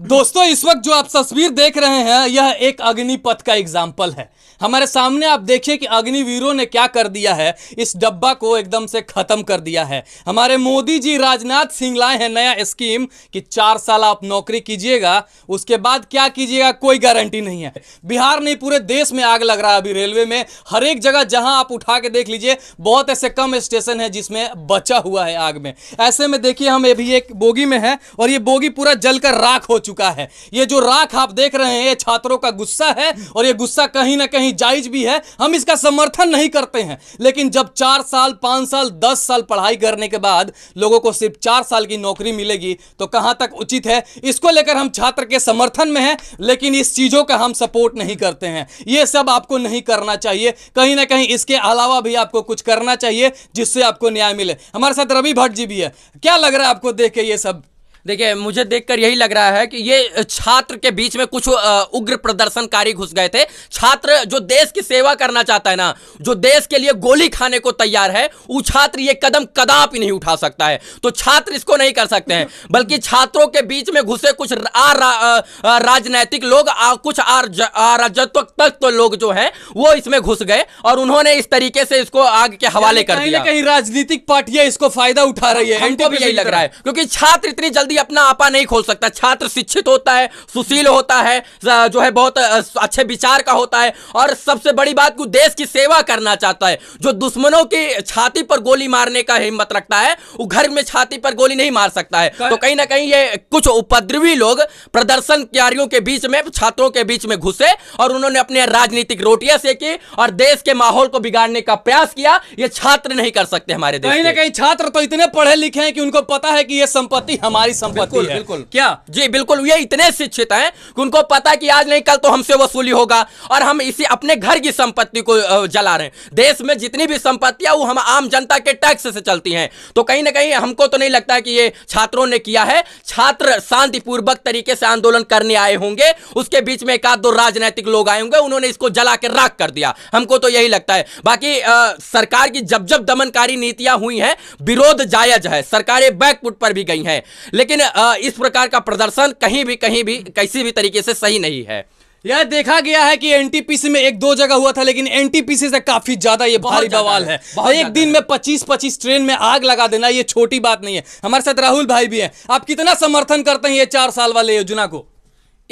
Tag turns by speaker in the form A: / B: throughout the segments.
A: दोस्तों इस वक्त जो आप तस्वीर देख रहे हैं यह एक अग्निपथ का एग्जाम्पल है हमारे सामने आप देखिए कि अग्निवीरों ने क्या कर दिया है इस डब्बा को एकदम से खत्म कर दिया है हमारे मोदी जी राजनाथ सिंह लाए हैं नया स्कीम कि चार साल आप नौकरी कीजिएगा उसके बाद क्या कीजिएगा कोई गारंटी नहीं है बिहार नहीं पूरे देश में आग लग रहा है अभी रेलवे में हर एक जगह जहां आप उठा के देख लीजिए बहुत ऐसे कम स्टेशन है जिसमें बचा हुआ है आग में ऐसे में देखिए हम अभी एक बोगी में है और ये बोगी पूरा जलकर राख हो चुका है ये जो राख आप देख रहे हैं ये छात्रों का गुस्सा है और ये गुस्सा कहीं ना कहीं जायज भी है हम इसका समर्थन नहीं करते हैं लेकिन जब चार साल पांच साल दस साल पढ़ाई करने के बाद लोगों को सिर्फ चार साल की नौकरी मिलेगी तो कहां तक उचित है इसको लेकर हम छात्र के समर्थन में हैं लेकिन इस चीज़ों का हम सपोर्ट नहीं करते हैं ये सब आपको नहीं करना चाहिए कहीं ना कहीं इसके अलावा भी आपको कुछ करना चाहिए जिससे आपको न्याय मिले
B: हमारे साथ रवि भट्ट जी भी है क्या लग रहा है आपको देख के ये सब देखिए मुझे देखकर यही लग रहा है कि ये छात्र के बीच में कुछ उग्र प्रदर्शनकारी घुस गए थे छात्र जो देश की सेवा करना चाहता है ना जो देश के लिए गोली खाने को तैयार है वो छात्र ये कदम कदापि नहीं उठा सकता है तो छात्र इसको नहीं कर सकते हैं बल्कि छात्रों के बीच में घुसे कुछ आ, रा, राजनैतिक लोग आ, कुछ अराजत्व तत्व तो लोग जो है वो इसमें घुस गए और उन्होंने इस तरीके से इसको आग के हवाले कर दिया कहीं राजनीतिक पार्टियां इसको फायदा उठा रही है यही लग रहा है क्योंकि छात्र इतनी जल्दी कभी अपना आपा नहीं खोल सकता छात्र शिक्षित होता है सुशील होता है जो है बहुत अच्छे विचार का होता है और सबसे बड़ी बात को देश की सेवा करना चाहता है जो दुश्मनों की छाती पर गोली मारने का हिम्मत रखता है वो घर में छाती पर गोली नहीं मार सकता है तो कहीं ना कहीं ये कुछ उपद्रवी लोग प्रदर्शनकारियों के बीच में छात्रों के बीच में घुसे और उन्होंने अपने राजनीतिक रोटियां सेकी और देश के माहौल को बिगाड़ने का प्रयास किया ये छात्र नहीं कर सकते हमारे देश कहीं ना कहीं छात्र तो इतने पढ़े लिखे हैं कि उनको पता है कि ये संपत्ति हमारी संपत्ति है बिल्कुल क्या जी बिल्कुल ये इतने शिक्षित हैं कि उनको पता है कि आज नहीं कल तो हमसे वसूली होगा और हम इसी अपने घर की संपत्ति को जला रहे हैं देश में जितनी भी संपत्तियां वो हम आम जनता के टैक्स से चलती है तो कहीं ना कहीं हमको तो नहीं लगता कि ये छात्रों ने किया है छात्र शांतिपूर्वक तरीके से आंदोलन करने आए होंगे उसके बीच में एक आध दो राजनीतिक लोग आए होंगे उन्होंने इसको जला के राख कर दिया हमको तो यही लगता है बाकी आ, सरकार की जब जब दमनकारी नीतियां हुई हैं विरोध जायज है सरकारें बैकफुट पर भी गई हैं लेकिन लेकिन इस प्रकार का प्रदर्शन कहीं भी कहीं भी किसी भी तरीके से सही नहीं है
A: यह देखा गया है कि एनटीपीसी में एक दो जगह हुआ था लेकिन एनटीपीसी से काफी ज्यादा ये भारी बवाल है, है। एक दिन है। में पच्चीस पच्चीस ट्रेन में आग लगा देना ये छोटी बात नहीं है हमारे साथ राहुल भाई भी हैं आप कितना समर्थन करते हैं ये चार साल वाले
C: योजना को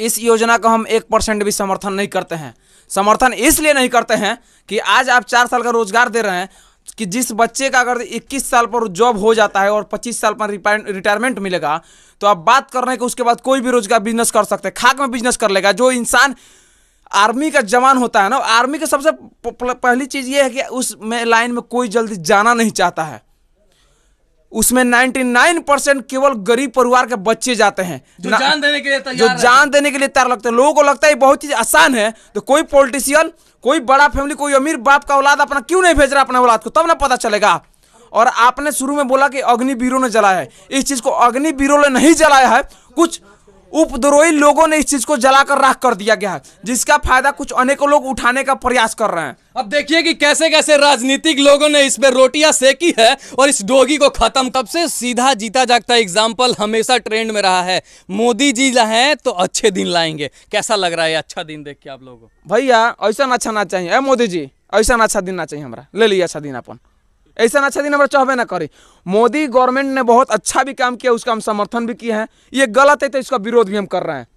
C: इस योजना को हम एक परसेंट भी समर्थन नहीं करते हैं समर्थन इसलिए नहीं करते हैं कि आज आप चार साल का रोजगार दे रहे हैं कि जिस बच्चे का अगर 21 साल पर जॉब हो जाता है और 25 साल पर रिटायरमेंट मिलेगा तो आप बात कर रहे हैं कि उसके बाद कोई भी रोजगार बिजनेस कर सकते हैं खाक में बिजनेस कर लेगा जो इंसान आर्मी का जवान होता है ना आर्मी का सबसे पहली चीज़ ये है कि उस में लाइन में कोई जल्दी जाना नहीं चाहता है उसमें 99 परसेंट केवल गरीब परिवार के बच्चे जाते हैं जो जान
A: देने के लिए जो जान
C: देने के लिए तैयार लगते हैं लोगों को लगता है बहुत चीज़ आसान है तो कोई पॉलिटिशियन कोई बड़ा फैमिली कोई अमीर बाप का औलाद अपना क्यों नहीं भेज रहा अपने औलाद को तब ना पता चलेगा और आपने शुरू में बोला कि अग्निवीरों ने जलाया है इस चीज़ को अग्निवीरों ने नहीं जलाया है कुछ उपद्रोही लोगों ने इस चीज को जलाकर राख कर दिया गया है जिसका फायदा कुछ अनेकों लोग उठाने का प्रयास कर रहे हैं अब देखिए कि कैसे कैसे राजनीतिक लोगों ने इस पर रोटियां सेकी है और इस डोगी
A: को खत्म तब से सीधा जीता जागता एग्जाम्पल हमेशा ट्रेंड में रहा है मोदी जी हैं तो अच्छे दिन लाएंगे कैसा लग रहा है अच्छा दिन देख के आप लोगों
C: भैया ऐसा अच्छा ना चाहिए मोदी जी ऐसा अच्छा दिन ना चाहिए हमारा ले लिया अच्छा दिन अपन ऐसा अच्छा दिन हमारा चाहबे ना करे मोदी गवर्नमेंट ने बहुत अच्छा भी काम किया उसका हम समर्थन भी किए हैं ये गलत है तो इसका विरोध भी हम कर रहे हैं